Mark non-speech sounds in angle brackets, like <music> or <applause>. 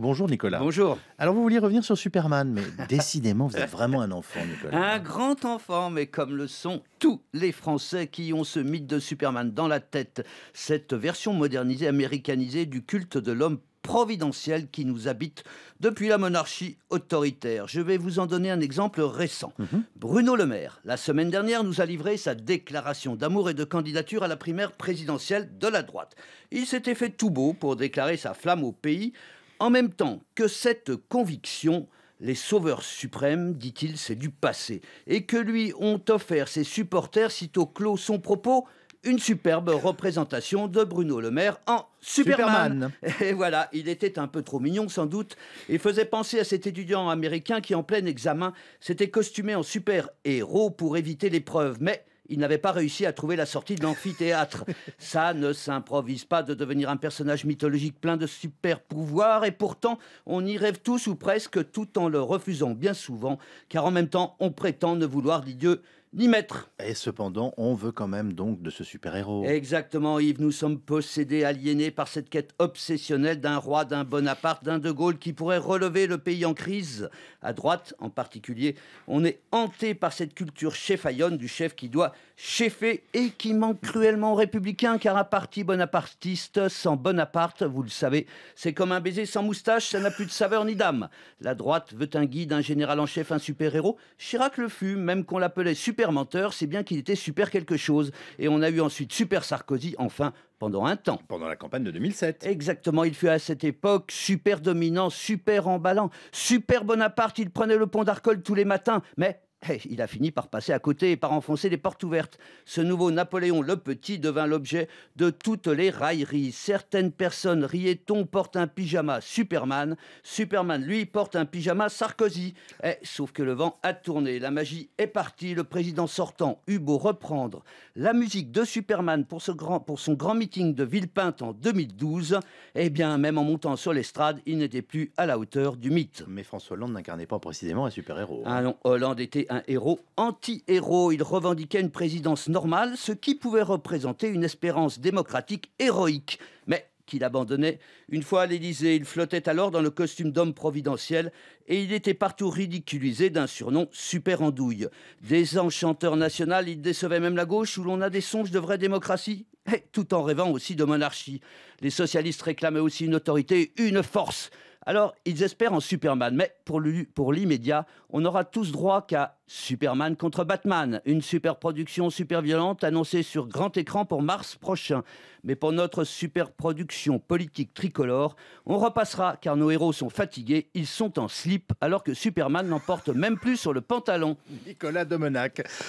Bonjour Nicolas. Bonjour. Alors vous vouliez revenir sur Superman, mais <laughs> décidément vous êtes vraiment un enfant Nicolas. Un grand enfant, mais comme le sont tous les Français qui ont ce mythe de Superman dans la tête, cette version modernisée, américanisée du culte de l'homme providentiel qui nous habite depuis la monarchie autoritaire. Je vais vous en donner un exemple récent. Mhm. Bruno Le Maire, la semaine dernière, nous a livré sa déclaration d'amour et de candidature à la primaire présidentielle de la droite. Il s'était fait tout beau pour déclarer sa flamme au pays en même temps que cette conviction, les sauveurs suprêmes, dit-il, c'est du passé, et que lui ont offert ses supporters, sitôt clos son propos, une superbe représentation de Bruno Le Maire en Superman. Et voilà, il était un peu trop mignon sans doute et faisait penser à cet étudiant américain qui en plein examen s'était costumé en super-héros pour éviter l'épreuve. Mais il n'avait pas réussi à trouver la sortie de l'amphithéâtre. <laughs> Ça ne s'improvise pas de devenir un personnage mythologique plein de super pouvoirs, et pourtant on y rêve tous ou presque tout en le refusant bien souvent, car en même temps on prétend ne vouloir dit Dieu, ni maître. Et cependant, on veut quand même donc de ce super-héros. Exactement, Yves, nous sommes possédés, aliénés par cette quête obsessionnelle d'un roi, d'un Bonaparte, d'un De Gaulle qui pourrait relever le pays en crise. À droite, en particulier, on est hanté par cette culture chefaillonne du chef qui doit cheffer et qui manque cruellement aux républicains car un parti bonapartiste sans Bonaparte, vous le savez, c'est comme un baiser sans moustache, ça n'a plus de saveur ni d'âme. La droite veut un guide, un général en chef, un super-héros. Chirac le fut, même qu'on l'appelait super menteur, c'est bien qu'il était super quelque chose. Et on a eu ensuite super Sarkozy, enfin, pendant un temps. Pendant la campagne de 2007. Exactement, il fut à cette époque super dominant, super emballant, super Bonaparte, il prenait le pont d'Arcole tous les matins, mais eh, il a fini par passer à côté et par enfoncer les portes ouvertes. Ce nouveau Napoléon le Petit devint l'objet de toutes les railleries. Certaines personnes riaient on porte un pyjama Superman, Superman lui porte un pyjama Sarkozy. Eh, sauf que le vent a tourné, la magie est partie, le président sortant eut beau reprendre la musique de Superman pour, son grand meeting de Villepinte en 2012, eh bien même en montant sur l'estrade, il n'était plus à la hauteur du mythe. Mais François Hollande n'incarnait pas précisément un super-héros. Hein. Ah non, Hollande était un héros anti-héros. Il revendiquait une présidence normale, ce qui pouvait représenter une espérance démocratique héroïque. Mais qu'il abandonnait. Une fois à l'Élysée, il flottait alors dans le costume d'homme providentiel et il était partout ridiculisé d'un surnom Super Andouille. enchanteurs national, il décevait même la gauche où l'on a des songes de vraie démocratie, eh, tout en rêvant aussi de monarchie. Les socialistes réclamaient aussi une autorité, une force. Alors, ils espèrent en Superman, mais pour l'immédiat, on aura tous droit qu'à Superman contre Batman, une superproduction super violente annoncée sur grand écran pour mars prochain. Mais pour notre superproduction politique tricolore, on repassera car nos héros sont fatigués, ils sont en slip alors que Superman n'emporte même plus sur le pantalon. Nicolas Domenac.